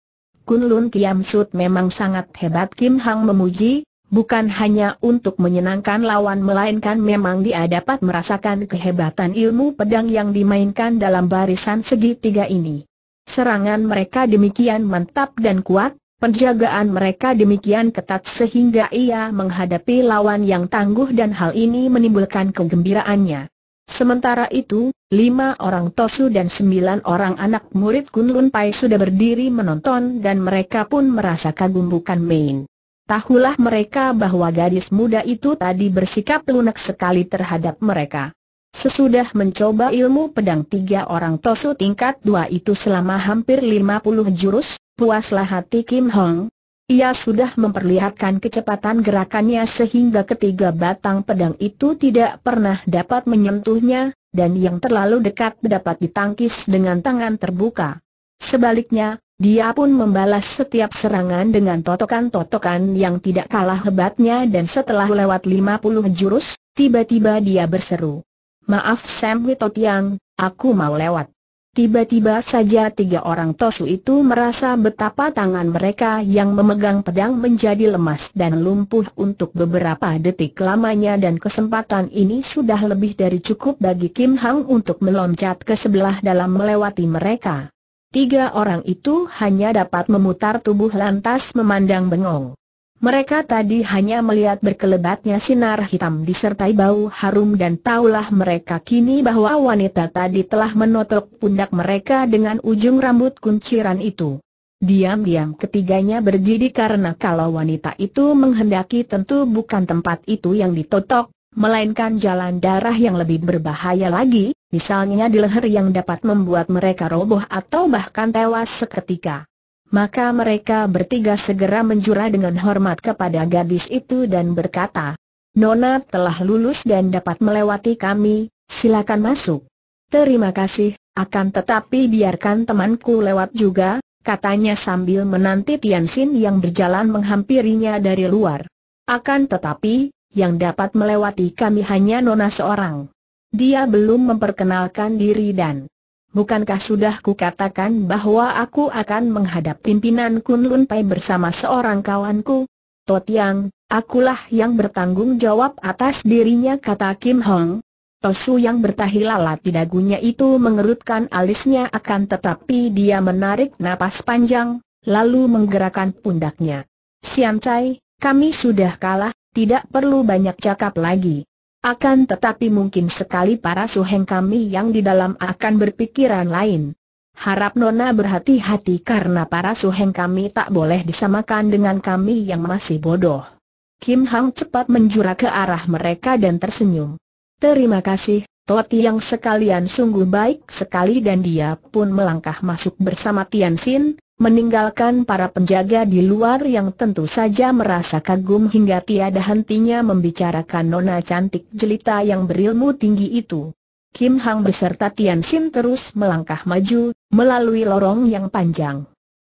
Kun Lun Kiam Sut memang sangat hebat Kim Hang memuji, bukan hanya untuk menyenangkan lawan melainkan memang dia dapat merasakan kehebatan ilmu pedang yang dimainkan dalam barisan segitiga ini. Serangan mereka demikian mantap dan kuat, Penjagaan mereka demikian ketat sehingga ia menghadapi lawan yang tangguh dan hal ini menimbulkan kegembiraannya. Sementara itu, lima orang Tosu dan sembilan orang anak murid Kunlun Pai sudah berdiri menonton dan mereka pun merasa kagum bukan main. Tahulah mereka bahwa gadis muda itu tadi bersikap lunak sekali terhadap mereka. Sesudah mencoba ilmu pedang tiga orang Tosu tingkat dua itu selama hampir lima puluh jurus, Puaslah hati Kim Hong. Ia sudah memperlihatkan kecepatan gerakannya sehingga ketiga batang pedang itu tidak pernah dapat menyentuhnya, dan yang terlalu dekat dapat ditangkis dengan tangan terbuka. Sebaliknya, dia pun membalas setiap serangan dengan totokan-totokan yang tidak kalah hebatnya dan setelah lewat 50 jurus, tiba-tiba dia berseru. Maaf Sam Witotiang, aku mau lewat. Tiba-tiba saja tiga orang Tosu itu merasa betapa tangan mereka yang memegang pedang menjadi lemas dan lumpuh untuk beberapa detik lamanya dan kesempatan ini sudah lebih dari cukup bagi Kim Hang untuk meloncat ke sebelah dalam melewati mereka. Tiga orang itu hanya dapat memutar tubuh lantas memandang bengong. Mereka tadi hanya melihat berkelebatnya sinar hitam disertai bau harum dan taulah mereka kini bahwa wanita tadi telah menotok pundak mereka dengan ujung rambut kunciran itu. Diam-diam ketiganya berdiri karena kalau wanita itu menghendaki tentu bukan tempat itu yang ditotok, melainkan jalan darah yang lebih berbahaya lagi, misalnya di leher yang dapat membuat mereka roboh atau bahkan tewas seketika. Maka mereka bertiga segera menjura dengan hormat kepada gadis itu dan berkata, Nona telah lulus dan dapat melewati kami, silakan masuk. Terima kasih, akan tetapi biarkan temanku lewat juga, katanya sambil menanti Tian Xin yang berjalan menghampirinya dari luar. Akan tetapi, yang dapat melewati kami hanya Nona seorang. Dia belum memperkenalkan diri dan bukankah sudah kukatakan bahwa aku akan menghadap pimpinan Kunlun Pai bersama seorang kawanku? Totiang, akulah yang bertanggung jawab atas dirinya kata Kim Hong. Tosu yang bertahi lalat di dagunya itu mengerutkan alisnya akan tetapi dia menarik napas panjang, lalu menggerakkan pundaknya. Siam Chai, kami sudah kalah, tidak perlu banyak cakap lagi. Akan tetapi mungkin sekali para suheng kami yang di dalam akan berpikiran lain. Harap Nona berhati-hati karena para suheng kami tak boleh disamakan dengan kami yang masih bodoh. Kim Hang cepat menjura ke arah mereka dan tersenyum. Terima kasih, Toti yang sekalian sungguh baik sekali dan dia pun melangkah masuk bersama Tian Xin, meninggalkan para penjaga di luar yang tentu saja merasa kagum hingga tiada hentinya membicarakan nona cantik jelita yang berilmu tinggi itu. Kim Hang beserta Tian Sin terus melangkah maju, melalui lorong yang panjang.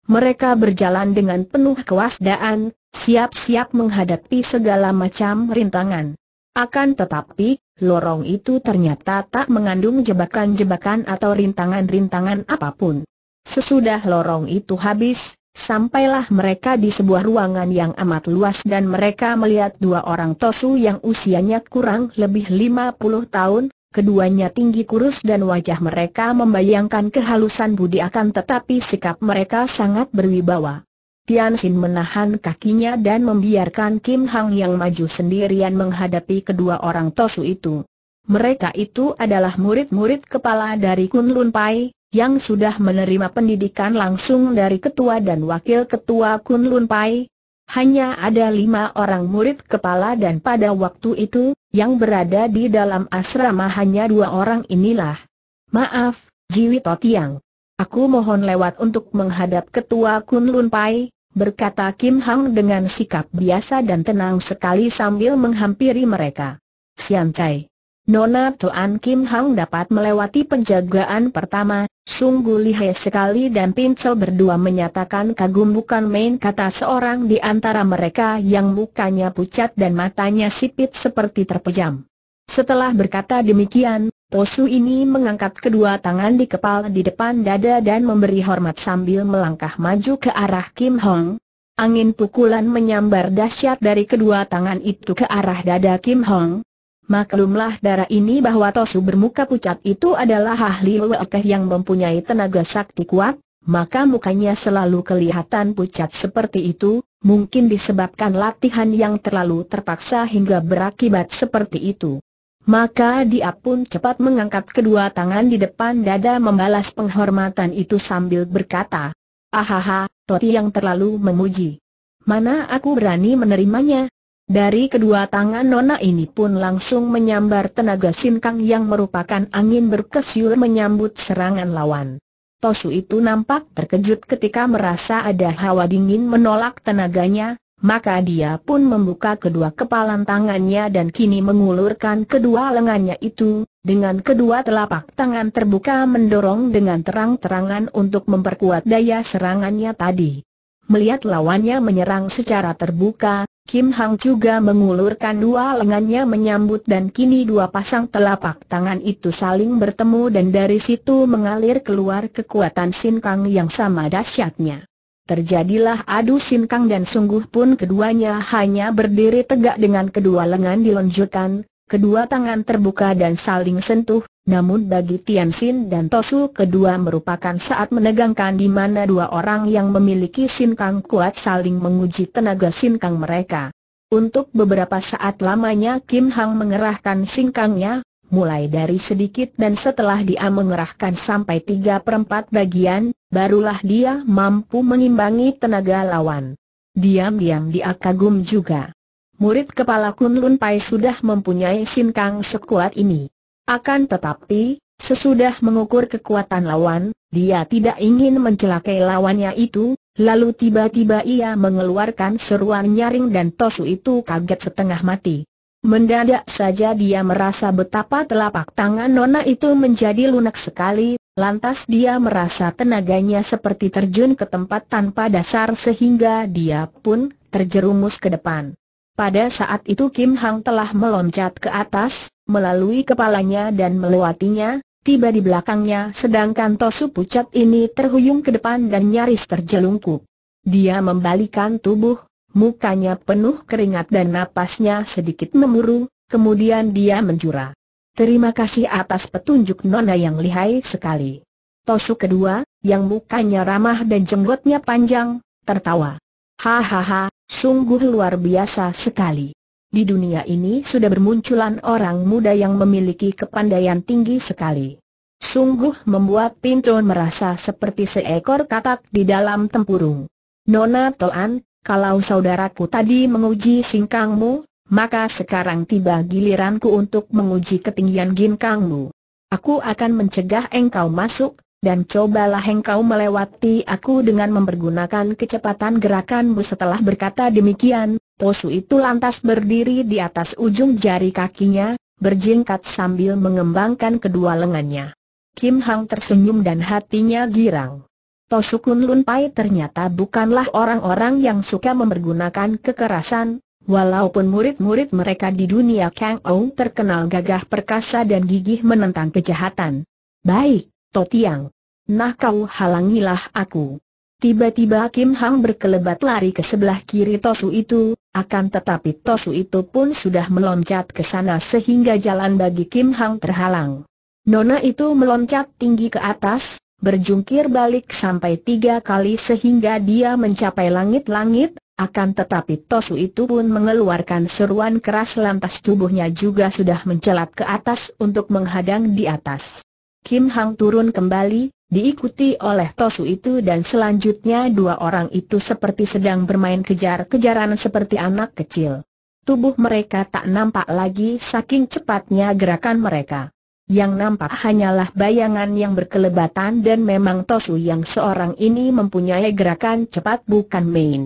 Mereka berjalan dengan penuh kewasdaan, siap-siap menghadapi segala macam rintangan. Akan tetapi, lorong itu ternyata tak mengandung jebakan-jebakan atau rintangan-rintangan apapun. Sesudah lorong itu habis, sampailah mereka di sebuah ruangan yang amat luas dan mereka melihat dua orang tosu yang usianya kurang lebih 50 tahun, keduanya tinggi kurus dan wajah mereka membayangkan kehalusan budi akan tetapi sikap mereka sangat berwibawa. Tian Xin menahan kakinya dan membiarkan Kim Hang yang maju sendirian menghadapi kedua orang tosu itu. Mereka itu adalah murid-murid kepala dari Kun Lun Pai, yang sudah menerima pendidikan langsung dari ketua dan wakil ketua Kunlun Pai. Hanya ada lima orang murid kepala dan pada waktu itu, yang berada di dalam asrama hanya dua orang inilah. Maaf, Jiwi Totiang. Aku mohon lewat untuk menghadap ketua Kunlun Pai, berkata Kim Hang dengan sikap biasa dan tenang sekali sambil menghampiri mereka. Sian Chai. Nona Tuan Kim Hang dapat melewati penjagaan pertama, Sungguh lihai sekali dan Pincel berdua menyatakan kagum bukan main kata seorang di antara mereka yang mukanya pucat dan matanya sipit seperti terpejam. Setelah berkata demikian, Tosu ini mengangkat kedua tangan di kepala di depan dada dan memberi hormat sambil melangkah maju ke arah Kim Hong. Angin pukulan menyambar dahsyat dari kedua tangan itu ke arah dada Kim Hong. Maklumlah darah ini bahwa Tosu bermuka pucat itu adalah ahli Wekeh yang mempunyai tenaga sakti kuat, maka mukanya selalu kelihatan pucat seperti itu, mungkin disebabkan latihan yang terlalu terpaksa hingga berakibat seperti itu. Maka dia pun cepat mengangkat kedua tangan di depan dada membalas penghormatan itu sambil berkata, Ahaha, Toti yang terlalu memuji. Mana aku berani menerimanya? Dari kedua tangan Nona ini pun langsung menyambar tenaga Sinkang yang merupakan angin berkesiul menyambut serangan lawan. Tosu itu nampak terkejut ketika merasa ada hawa dingin menolak tenaganya, maka dia pun membuka kedua kepalan tangannya dan kini mengulurkan kedua lengannya itu, dengan kedua telapak tangan terbuka mendorong dengan terang-terangan untuk memperkuat daya serangannya tadi. Melihat lawannya menyerang secara terbuka, Kim Hang juga mengulurkan dua lengannya menyambut dan kini dua pasang telapak tangan itu saling bertemu dan dari situ mengalir keluar kekuatan Sin Kang yang sama dahsyatnya. Terjadilah adu Sin Kang dan sungguh pun keduanya hanya berdiri tegak dengan kedua lengan diluncurkan, kedua tangan terbuka dan saling sentuh, namun bagi Tian Xin dan Tosu kedua merupakan saat menegangkan di mana dua orang yang memiliki sinkang kuat saling menguji tenaga sinkang mereka. Untuk beberapa saat lamanya Kim Hang mengerahkan sinkangnya, mulai dari sedikit dan setelah dia mengerahkan sampai tiga perempat bagian, barulah dia mampu mengimbangi tenaga lawan. Diam-diam dia kagum juga. Murid kepala Kun Lun Pai sudah mempunyai sinkang sekuat ini. Akan tetapi, sesudah mengukur kekuatan lawan, dia tidak ingin mencelakai lawannya itu, lalu tiba-tiba ia mengeluarkan seruan nyaring dan Tosu itu kaget setengah mati. Mendadak saja dia merasa betapa telapak tangan Nona itu menjadi lunak sekali, lantas dia merasa tenaganya seperti terjun ke tempat tanpa dasar sehingga dia pun terjerumus ke depan. Pada saat itu Kim Hang telah meloncat ke atas, melalui kepalanya dan melewatinya, tiba di belakangnya sedangkan Tosu pucat ini terhuyung ke depan dan nyaris terjelungkup. Dia membalikan tubuh, mukanya penuh keringat dan napasnya sedikit memburu. kemudian dia menjura. Terima kasih atas petunjuk Nona yang lihai sekali. Tosu kedua, yang mukanya ramah dan jenggotnya panjang, tertawa. Hahaha, sungguh luar biasa sekali. Di dunia ini sudah bermunculan orang muda yang memiliki kepandaian tinggi sekali. Sungguh membuat Pinton merasa seperti seekor katak di dalam tempurung. Nona Toan, kalau saudaraku tadi menguji singkangmu, maka sekarang tiba giliranku untuk menguji ketinggian ginkangmu. Aku akan mencegah engkau masuk, dan cobalah engkau melewati aku dengan mempergunakan kecepatan gerakanmu setelah berkata demikian, Posu itu lantas berdiri di atas ujung jari kakinya, berjingkat sambil mengembangkan kedua lengannya. Kim Hang tersenyum dan hatinya girang. Tosu Kun Lun Pai ternyata bukanlah orang-orang yang suka mempergunakan kekerasan, walaupun murid-murid mereka di dunia Kang Ou terkenal gagah perkasa dan gigih menentang kejahatan. Baik, Totiang. Nah kau halangilah aku. Tiba-tiba Kim Hang berkelebat lari ke sebelah kiri Tosu itu, akan tetapi Tosu itu pun sudah meloncat ke sana sehingga jalan bagi Kim Hang terhalang. Nona itu meloncat tinggi ke atas, berjungkir balik sampai tiga kali sehingga dia mencapai langit-langit, akan tetapi Tosu itu pun mengeluarkan seruan keras lantas tubuhnya juga sudah mencelat ke atas untuk menghadang di atas. Kim Hang turun kembali, diikuti oleh Tosu itu dan selanjutnya dua orang itu seperti sedang bermain kejar-kejaran seperti anak kecil. Tubuh mereka tak nampak lagi saking cepatnya gerakan mereka. Yang nampak hanyalah bayangan yang berkelebatan dan memang Tosu yang seorang ini mempunyai gerakan cepat bukan main.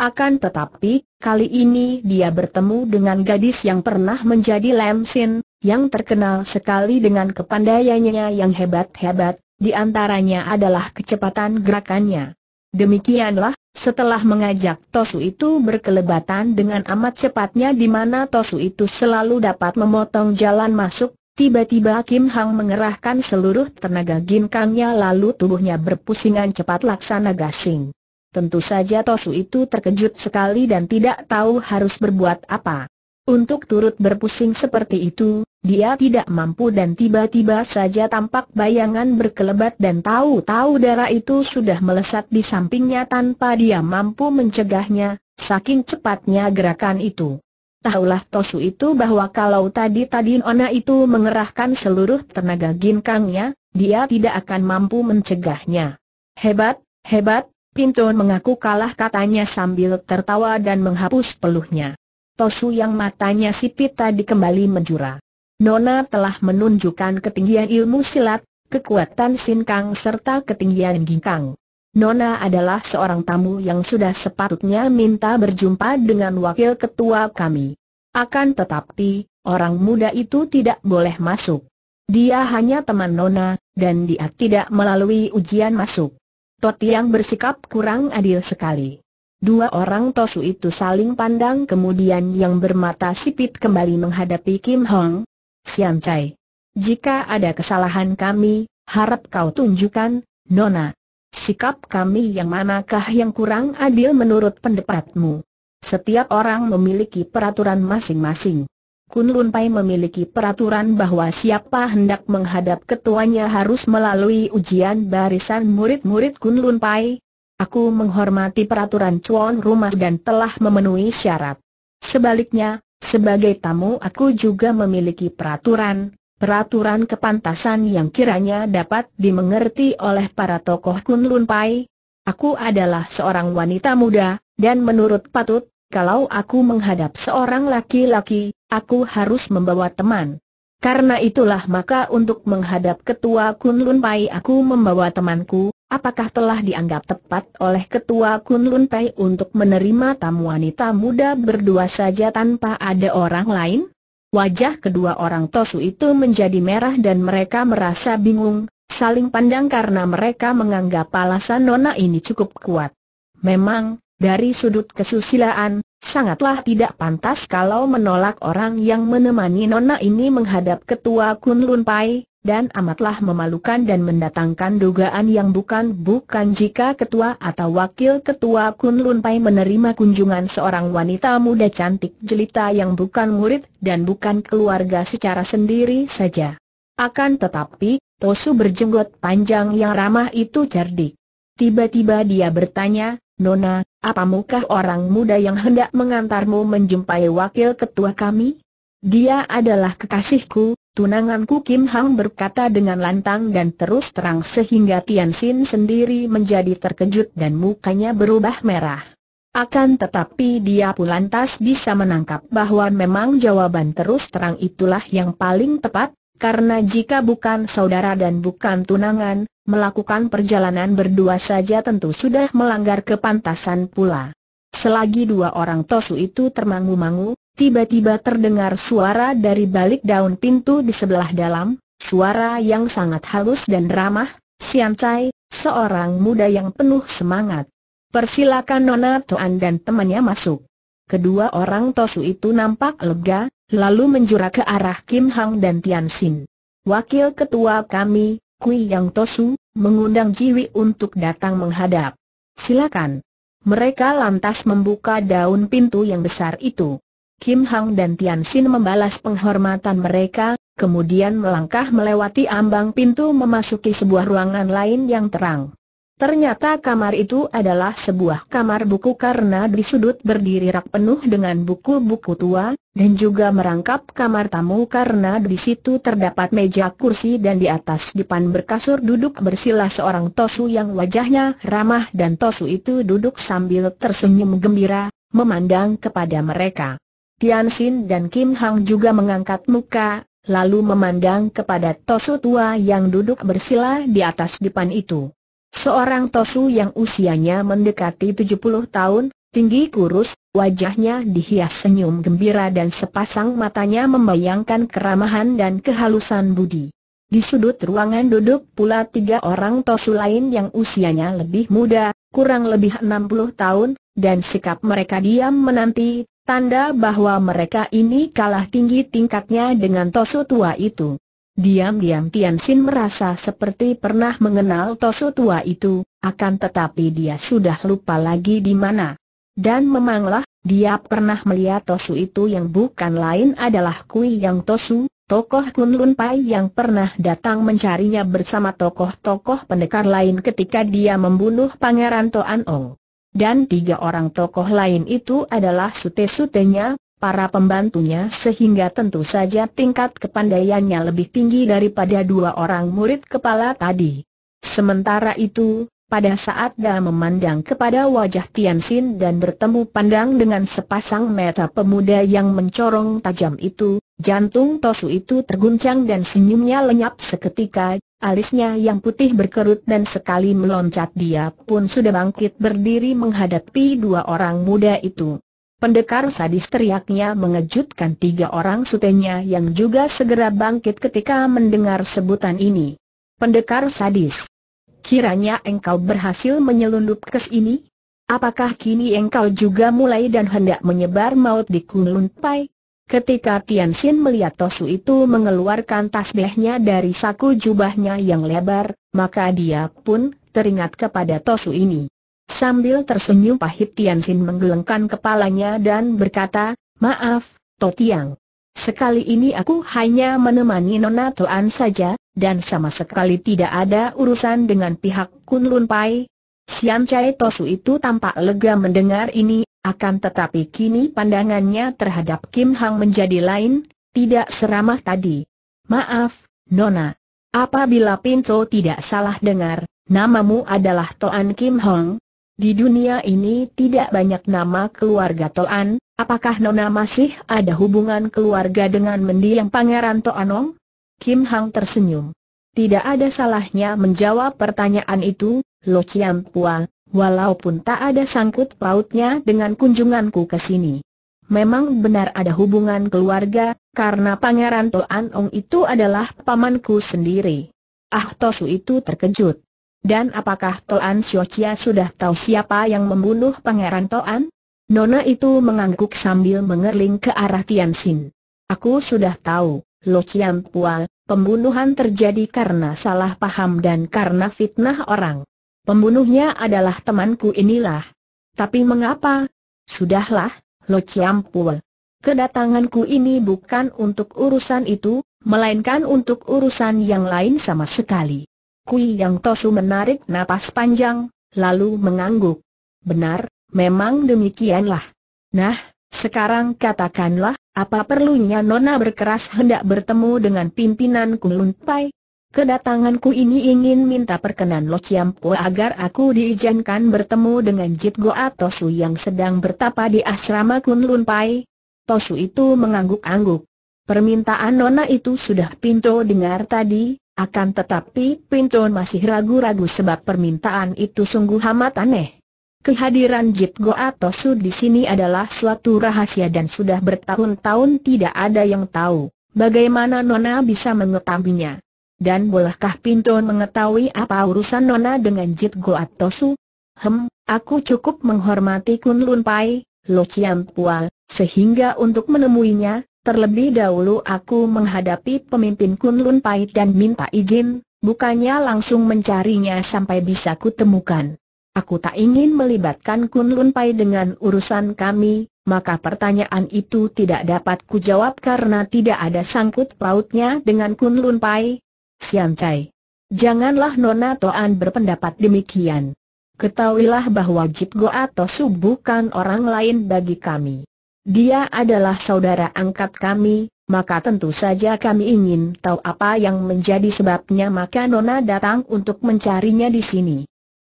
Akan tetapi, kali ini dia bertemu dengan gadis yang pernah menjadi Lam yang terkenal sekali dengan kepandaiannya yang hebat-hebat, di antaranya adalah kecepatan gerakannya. Demikianlah, setelah mengajak Tosu itu berkelebatan dengan amat cepatnya di mana Tosu itu selalu dapat memotong jalan masuk, tiba-tiba Kim Hang mengerahkan seluruh tenaga ginkangnya lalu tubuhnya berpusingan cepat laksana gasing. Tentu saja Tosu itu terkejut sekali dan tidak tahu harus berbuat apa. Untuk turut berpusing seperti itu, dia tidak mampu dan tiba-tiba saja tampak bayangan berkelebat dan tahu-tahu darah itu sudah melesat di sampingnya tanpa dia mampu mencegahnya, saking cepatnya gerakan itu. Tahulah Tosu itu bahwa kalau tadi-tadi Ona itu mengerahkan seluruh tenaga ginkangnya, dia tidak akan mampu mencegahnya. Hebat, hebat, Pinton mengaku kalah katanya sambil tertawa dan menghapus peluhnya. Tosu yang matanya sipit tadi kembali menjura. Nona telah menunjukkan ketinggian ilmu silat, kekuatan sinkang serta ketinggian ginkang. Nona adalah seorang tamu yang sudah sepatutnya minta berjumpa dengan wakil ketua kami. Akan tetapi, orang muda itu tidak boleh masuk. Dia hanya teman Nona, dan dia tidak melalui ujian masuk. Toti yang bersikap kurang adil sekali. Dua orang Tosu itu saling pandang kemudian yang bermata sipit kembali menghadapi Kim Hong. Siam Chai. Jika ada kesalahan kami, harap kau tunjukkan, Nona. Sikap kami yang manakah yang kurang adil menurut pendapatmu? Setiap orang memiliki peraturan masing-masing. Kun Lun Pai memiliki peraturan bahwa siapa hendak menghadap ketuanya harus melalui ujian barisan murid-murid Kun Lun Pai, Aku menghormati peraturan cuan rumah dan telah memenuhi syarat. Sebaliknya, sebagai tamu aku juga memiliki peraturan, peraturan kepantasan yang kiranya dapat dimengerti oleh para tokoh Kunlun Pai. Aku adalah seorang wanita muda, dan menurut patut, kalau aku menghadap seorang laki-laki, aku harus membawa teman. Karena itulah maka untuk menghadap ketua Kunlun Pai aku membawa temanku, Apakah telah dianggap tepat oleh Ketua Kunlun Pei untuk menerima tamu wanita muda berdua saja tanpa ada orang lain? Wajah kedua orang Tosu itu menjadi merah dan mereka merasa bingung, saling pandang karena mereka menganggap alasan Nona ini cukup kuat. Memang, dari sudut kesusilaan, sangatlah tidak pantas kalau menolak orang yang menemani Nona ini menghadap Ketua Kunlun Pai, dan amatlah memalukan dan mendatangkan dugaan yang bukan-bukan jika ketua atau wakil ketua Kun Lun menerima kunjungan seorang wanita muda cantik jelita yang bukan murid dan bukan keluarga secara sendiri saja. Akan tetapi, Tosu berjenggot panjang yang ramah itu cerdik. Tiba-tiba dia bertanya, Nona, apa muka orang muda yang hendak mengantarmu menjumpai wakil ketua kami? Dia adalah kekasihku, Tunanganku Kim Hang berkata dengan lantang dan terus terang sehingga Tian Xin sendiri menjadi terkejut dan mukanya berubah merah. Akan tetapi dia pun lantas bisa menangkap bahwa memang jawaban terus terang itulah yang paling tepat, karena jika bukan saudara dan bukan tunangan, melakukan perjalanan berdua saja tentu sudah melanggar kepantasan pula. Selagi dua orang tosu itu termangu-mangu, tiba-tiba terdengar suara dari balik daun pintu di sebelah dalam, suara yang sangat halus dan ramah, Sian seorang muda yang penuh semangat. Persilakan Nona Toan dan temannya masuk. Kedua orang Tosu itu nampak lega, lalu menjura ke arah Kim Hang dan Tian Xin. Wakil ketua kami, Kui Yang Tosu, mengundang Jiwi untuk datang menghadap. Silakan. Mereka lantas membuka daun pintu yang besar itu. Kim Hang dan Tian Xin membalas penghormatan mereka, kemudian melangkah melewati ambang pintu memasuki sebuah ruangan lain yang terang. Ternyata kamar itu adalah sebuah kamar buku karena di sudut berdiri rak penuh dengan buku-buku tua, dan juga merangkap kamar tamu karena di situ terdapat meja kursi dan di atas dipan berkasur duduk bersila seorang Tosu yang wajahnya ramah dan Tosu itu duduk sambil tersenyum gembira, memandang kepada mereka. Tian Xin dan Kim Hang juga mengangkat muka, lalu memandang kepada Tosu tua yang duduk bersila di atas dipan itu. Seorang Tosu yang usianya mendekati 70 tahun, tinggi kurus, wajahnya dihias senyum gembira dan sepasang matanya membayangkan keramahan dan kehalusan budi. Di sudut ruangan duduk pula tiga orang Tosu lain yang usianya lebih muda, kurang lebih 60 tahun, dan sikap mereka diam menanti Tanda bahwa mereka ini kalah tinggi tingkatnya dengan Tosu tua itu. Diam-diam Tian Xin merasa seperti pernah mengenal Tosu tua itu, akan tetapi dia sudah lupa lagi di mana. Dan memanglah, dia pernah melihat Tosu itu yang bukan lain adalah Kui Yang Tosu, tokoh Kun Lun Pai yang pernah datang mencarinya bersama tokoh-tokoh pendekar lain ketika dia membunuh Pangeran Toan Ong dan tiga orang tokoh lain itu adalah sute-sutenya, para pembantunya sehingga tentu saja tingkat kepandaiannya lebih tinggi daripada dua orang murid kepala tadi. Sementara itu, pada saat dia memandang kepada wajah Tian dan bertemu pandang dengan sepasang mata pemuda yang mencorong tajam itu, jantung Tosu itu terguncang dan senyumnya lenyap seketika, Alisnya yang putih berkerut dan sekali meloncat dia pun sudah bangkit berdiri menghadapi dua orang muda itu. Pendekar sadis teriaknya mengejutkan tiga orang sutenya yang juga segera bangkit ketika mendengar sebutan ini. Pendekar sadis. Kiranya engkau berhasil menyelundup ke sini? Apakah kini engkau juga mulai dan hendak menyebar maut di Pai? Ketika Tian Xin melihat Tosu itu mengeluarkan tasbihnya dari saku jubahnya yang lebar, maka dia pun teringat kepada Tosu ini. Sambil tersenyum pahit Tian Xin menggelengkan kepalanya dan berkata, Maaf, To Tiang. Sekali ini aku hanya menemani Nona Tuan saja, dan sama sekali tidak ada urusan dengan pihak Kun Lun Pai. Sian Chai Tosu itu tampak lega mendengar ini, akan tetapi kini pandangannya terhadap Kim Hang menjadi lain, tidak seramah tadi. Maaf, Nona. Apabila Pinto tidak salah dengar, namamu adalah Toan Kim Hong. Di dunia ini tidak banyak nama keluarga Toan, apakah Nona masih ada hubungan keluarga dengan mendiang Pangeran Toanong? Kim Hang tersenyum. Tidak ada salahnya menjawab pertanyaan itu, Lo Chiang Pua, walaupun tak ada sangkut pautnya dengan kunjunganku ke sini. Memang benar ada hubungan keluarga, karena Pangeran Toan Ong itu adalah pamanku sendiri. Ah Tosu itu terkejut. Dan apakah Toan Xiaochia sudah tahu siapa yang membunuh Pangeran Toan? Nona itu mengangguk sambil mengerling ke arah Tian Xin. Aku sudah tahu, Lo Chiang Pua, pembunuhan terjadi karena salah paham dan karena fitnah orang. Pembunuhnya adalah temanku inilah. Tapi mengapa? Sudahlah, Lo Chiampul. Kedatanganku ini bukan untuk urusan itu, melainkan untuk urusan yang lain sama sekali. Kui Yang Tosu menarik napas panjang, lalu mengangguk. Benar, memang demikianlah. Nah, sekarang katakanlah, apa perlunya Nona berkeras hendak bertemu dengan pimpinan Lun Pai? Kedatanganku ini ingin minta perkenan Lo Chiampo agar aku diizinkan bertemu dengan Jit Goa Tosu yang sedang bertapa di asrama Lun Pai. Tosu itu mengangguk-angguk. Permintaan Nona itu sudah Pinto dengar tadi, akan tetapi Pinto masih ragu-ragu sebab permintaan itu sungguh amat aneh. Kehadiran Jit Goa Tosu di sini adalah suatu rahasia dan sudah bertahun-tahun tidak ada yang tahu bagaimana Nona bisa mengetahuinya. Dan bolehkah Pinto mengetahui apa urusan Nona dengan Jit Go Atosu? Hem, aku cukup menghormati Kun Lun Pai, Lo Chiang Pual, sehingga untuk menemuinya, terlebih dahulu aku menghadapi pemimpin Kun Lun Pai dan minta izin, bukannya langsung mencarinya sampai bisa kutemukan. Aku tak ingin melibatkan Kun Lun Pai dengan urusan kami, maka pertanyaan itu tidak dapat kujawab karena tidak ada sangkut pautnya dengan Kun Lun Pai, Sian Cai. Janganlah Nona Toan berpendapat demikian. Ketahuilah bahwa Jip Goa Su bukan orang lain bagi kami. Dia adalah saudara angkat kami, maka tentu saja kami ingin tahu apa yang menjadi sebabnya maka Nona datang untuk mencarinya di sini.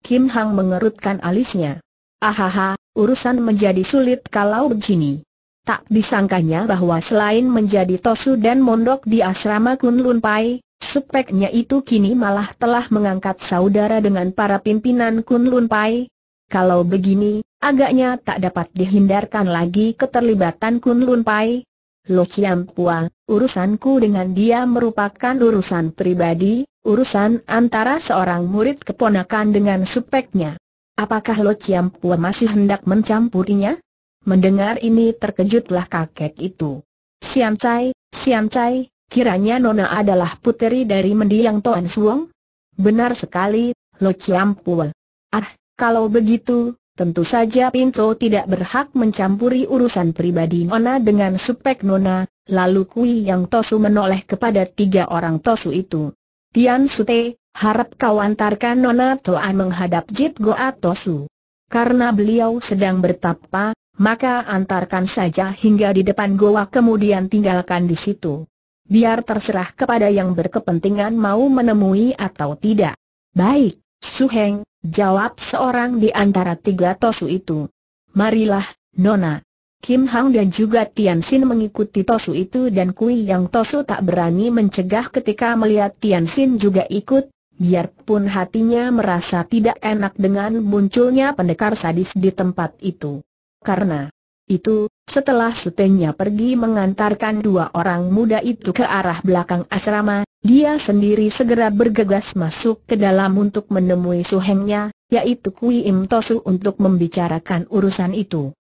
Kim Hang mengerutkan alisnya. Ahaha, urusan menjadi sulit kalau begini tak disangkanya bahwa selain menjadi tosu dan mondok di asrama Kunlun Pai, speknya itu kini malah telah mengangkat saudara dengan para pimpinan Kunlun Pai. Kalau begini, agaknya tak dapat dihindarkan lagi keterlibatan Kunlun Pai. Lo Chiam Pua, urusanku dengan dia merupakan urusan pribadi, urusan antara seorang murid keponakan dengan speknya. Apakah Lo Chiam Pua masih hendak mencampurinya? Mendengar ini terkejutlah kakek itu. Sian Chai, Sian Chai, kiranya Nona adalah puteri dari mendiang Toan Suong? Benar sekali, Lo Chiam Pua. Ah, kalau begitu, tentu saja Pinto tidak berhak mencampuri urusan pribadi Nona dengan supek Nona, lalu Kui Yang Tosu menoleh kepada tiga orang Tosu itu. Tian Sute, harap kau antarkan Nona Toan menghadap Jit Goa Tosu. Karena beliau sedang bertapa, maka antarkan saja hingga di depan goa kemudian tinggalkan di situ. Biar terserah kepada yang berkepentingan mau menemui atau tidak. Baik, Su Heng, jawab seorang di antara tiga tosu itu. Marilah, Nona. Kim Hang dan juga Tian Xin mengikuti Tosu itu dan Kui Yang Tosu tak berani mencegah ketika melihat Tian Xin juga ikut, biarpun hatinya merasa tidak enak dengan munculnya pendekar sadis di tempat itu karena itu, setelah setengnya pergi mengantarkan dua orang muda itu ke arah belakang asrama, dia sendiri segera bergegas masuk ke dalam untuk menemui suhengnya, yaitu Kui Im Tosu untuk membicarakan urusan itu.